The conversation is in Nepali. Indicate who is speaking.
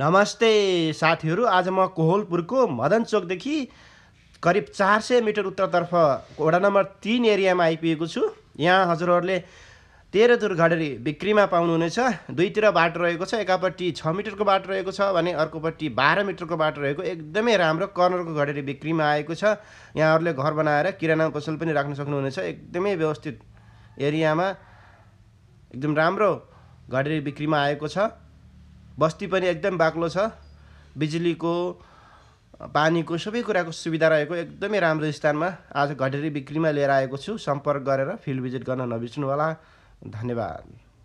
Speaker 1: नमस्ते साथीहरू आज म कोहलपुरको मदन चोकदेखि करिब चार सय मिटर उत्तरतर्फ वडा नम्बर तिन एरियामा आइपुगेको छु यहाँ हजुरहरूले तेह्र घडेरी बिक्रीमा पाउनुहुनेछ दुईतिर बाटो रहेको छ एकापट्टि छ मिटरको बाटो रहेको छ भने अर्कोपट्टि बाह्र मिटरको बाटो रहेको एकदमै राम्रो कर्नरको घडेरी बिक्रीमा आएको छ यहाँहरूले घर बनाएर किराना पसल पनि राख्न सक्नुहुनेछ एकदमै व्यवस्थित एरियामा एकदम राम्रो घडेरी बिक्रीमा आएको छ बस्ती पनि एकदम बाक्लो छ बिजुलीको पानीको सबै कुराको सुविधा रहेको एकदमै राम्रो स्थानमा आज घटेरी बिक्रीमा लिएर आएको छु सम्पर्क गरेर फिल्ड भिजिट गर्न नबिर्सनु होला धन्यवाद